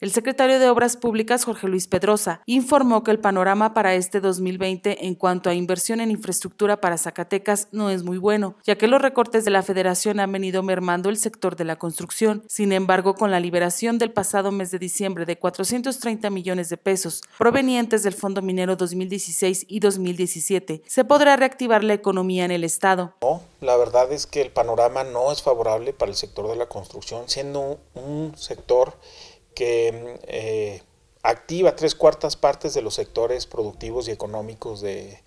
El secretario de Obras Públicas, Jorge Luis Pedrosa, informó que el panorama para este 2020 en cuanto a inversión en infraestructura para Zacatecas no es muy bueno, ya que los recortes de la federación han venido mermando el sector de la construcción. Sin embargo, con la liberación del pasado mes de diciembre de 430 millones de pesos provenientes del Fondo Minero 2016 y 2017, se podrá reactivar la economía en el Estado. la verdad es que el panorama no es favorable para el sector de la construcción, siendo un sector que eh, activa tres cuartas partes de los sectores productivos y económicos de,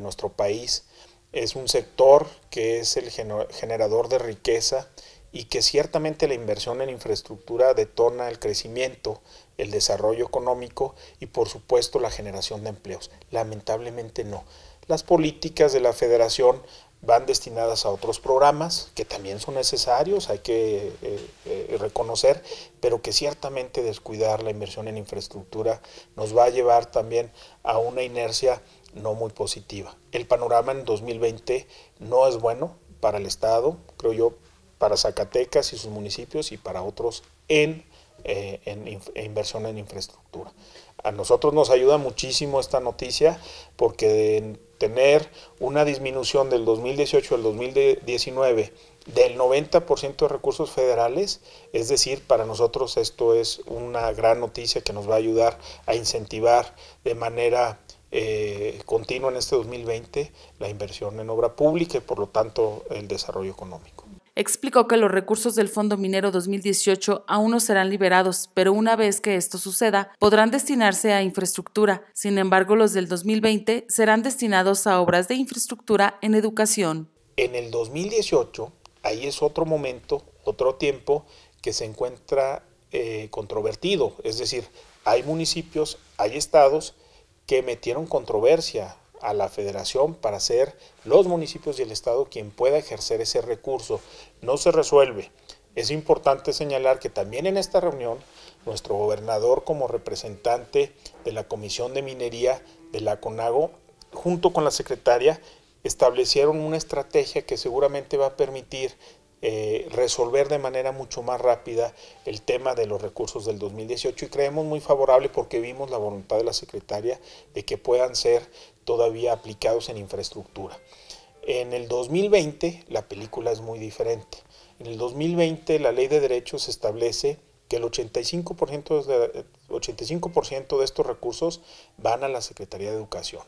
nuestro país. Es un sector que es el generador de riqueza y que ciertamente la inversión en infraestructura detona el crecimiento, el desarrollo económico y por supuesto la generación de empleos. Lamentablemente no. Las políticas de la federación van destinadas a otros programas que también son necesarios, hay que eh, eh, reconocer, pero que ciertamente descuidar la inversión en infraestructura nos va a llevar también a una inercia no muy positiva. El panorama en 2020 no es bueno para el Estado, creo yo, para Zacatecas y sus municipios y para otros en, eh, en, e inversión en infraestructura. A nosotros nos ayuda muchísimo esta noticia porque tener una disminución del 2018 al 2019 del 90% de recursos federales, es decir, para nosotros esto es una gran noticia que nos va a ayudar a incentivar de manera eh, continua en este 2020 la inversión en obra pública y por lo tanto el desarrollo económico. Explicó que los recursos del Fondo Minero 2018 aún no serán liberados, pero una vez que esto suceda, podrán destinarse a infraestructura. Sin embargo, los del 2020 serán destinados a obras de infraestructura en educación. En el 2018, ahí es otro momento, otro tiempo que se encuentra eh, controvertido. Es decir, hay municipios, hay estados que metieron controversia a la federación para ser los municipios y el estado quien pueda ejercer ese recurso. No se resuelve. Es importante señalar que también en esta reunión nuestro gobernador como representante de la Comisión de Minería de la CONAGO, junto con la secretaria, establecieron una estrategia que seguramente va a permitir eh, resolver de manera mucho más rápida el tema de los recursos del 2018 y creemos muy favorable porque vimos la voluntad de la secretaria de que puedan ser todavía aplicados en infraestructura. En el 2020 la película es muy diferente. En el 2020 la ley de derechos establece que el 85 de estos recursos van a la Secretaría de Educación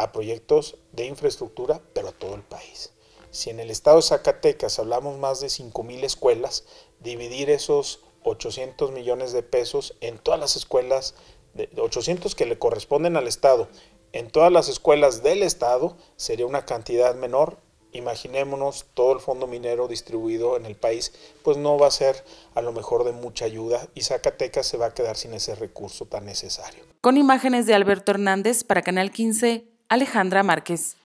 a proyectos de infraestructura, pero a todo el país. Si en el estado de Zacatecas hablamos más de 5.000 escuelas, dividir esos 800 millones de pesos en todas las escuelas, de 800 que le corresponden al estado, en todas las escuelas del estado sería una cantidad menor. Imaginémonos todo el fondo minero distribuido en el país, pues no va a ser a lo mejor de mucha ayuda y Zacatecas se va a quedar sin ese recurso tan necesario. Con imágenes de Alberto Hernández para Canal 15, Alejandra Márquez.